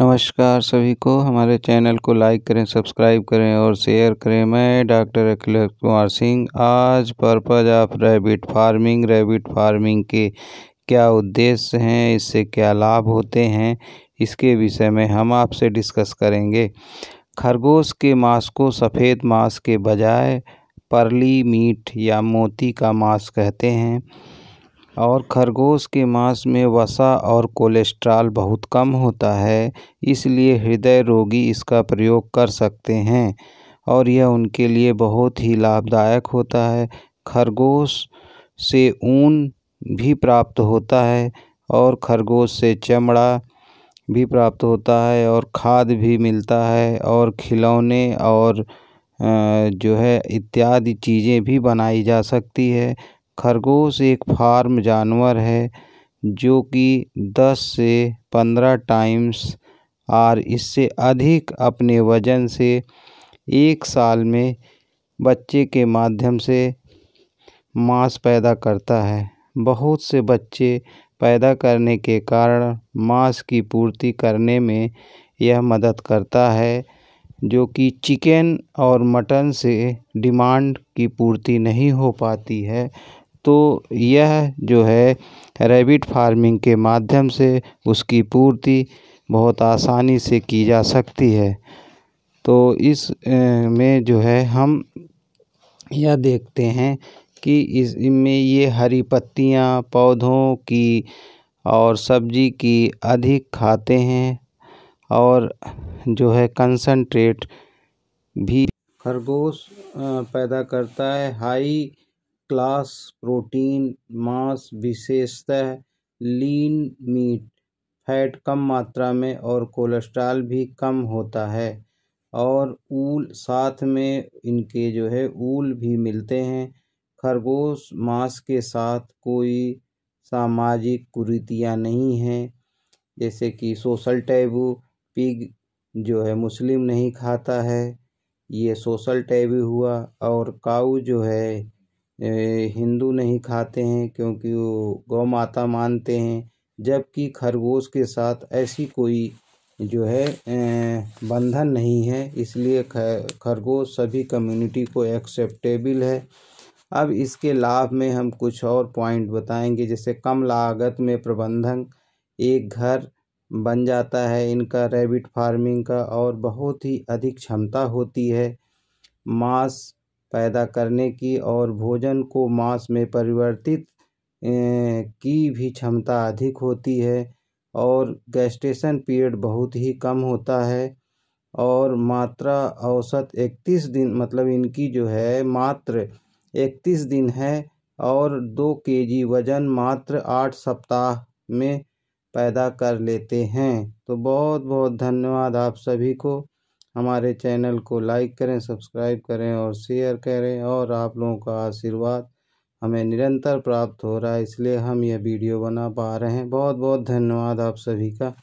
नमस्कार सभी को हमारे चैनल को लाइक करें सब्सक्राइब करें और शेयर करें मैं डॉक्टर अखिलेश कुमार सिंह आज purpose of rabbit farming rabbit farming के क्या उद्देश्य हैं इससे क्या लाभ होते हैं इसके विषय में हम आपसे डिस्कस करेंगे खरगोश के मांस को सफ़ेद मांस के बजाय परली मीट या मोती का मांस कहते हैं और खरगोश के मांस में वसा और कोलेस्ट्रॉल बहुत कम होता है इसलिए हृदय रोगी इसका प्रयोग कर सकते हैं और यह उनके लिए बहुत ही लाभदायक होता है खरगोश से ऊन भी प्राप्त होता है और खरगोश से चमड़ा भी प्राप्त होता है और खाद भी मिलता है और खिलौने और जो है इत्यादि चीज़ें भी बनाई जा सकती है खरगोश एक फार्म जानवर है जो कि दस से पंद्रह टाइम्स और इससे अधिक अपने वजन से एक साल में बच्चे के माध्यम से मांस पैदा करता है बहुत से बच्चे पैदा करने के कारण मांस की पूर्ति करने में यह मदद करता है जो कि चिकन और मटन से डिमांड की पूर्ति नहीं हो पाती है तो यह जो है रैबिट फार्मिंग के माध्यम से उसकी पूर्ति बहुत आसानी से की जा सकती है तो इस में जो है हम यह देखते हैं कि इसमें ये हरी पत्तियां पौधों की और सब्जी की अधिक खाते हैं और जो है कंसंट्रेट भी खरगोश पैदा करता है हाई क्लास प्रोटीन मांस विशेषतः लीन मीट फैट कम मात्रा में और कोलेस्ट्रॉल भी कम होता है और ऊल साथ में इनके जो है ऊल भी मिलते हैं खरगोश मांस के साथ कोई सामाजिक कुरीतियाँ नहीं हैं जैसे कि सोशल टैबू पिग जो है मुस्लिम नहीं खाता है ये सोशल टैबू हुआ और काऊ जो है हिंदू नहीं खाते हैं क्योंकि वो गौ माता मानते हैं जबकि खरगोश के साथ ऐसी कोई जो है बंधन नहीं है इसलिए खरगोश सभी कम्युनिटी को एक्सेप्टेबल है अब इसके लाभ में हम कुछ और पॉइंट बताएंगे जैसे कम लागत में प्रबंधन एक घर बन जाता है इनका रेबिट फार्मिंग का और बहुत ही अधिक क्षमता होती है मांस पैदा करने की और भोजन को मांस में परिवर्तित की भी क्षमता अधिक होती है और गैस्टेशन पीरियड बहुत ही कम होता है और मात्रा औसत इकतीस दिन मतलब इनकी जो है मात्र इकतीस दिन है और दो के जी वज़न मात्र आठ सप्ताह में पैदा कर लेते हैं तो बहुत बहुत धन्यवाद आप सभी को हमारे चैनल को लाइक करें सब्सक्राइब करें और शेयर करें और आप लोगों का आशीर्वाद हमें निरंतर प्राप्त हो रहा है इसलिए हम यह वीडियो बना पा रहे हैं बहुत बहुत धन्यवाद आप सभी का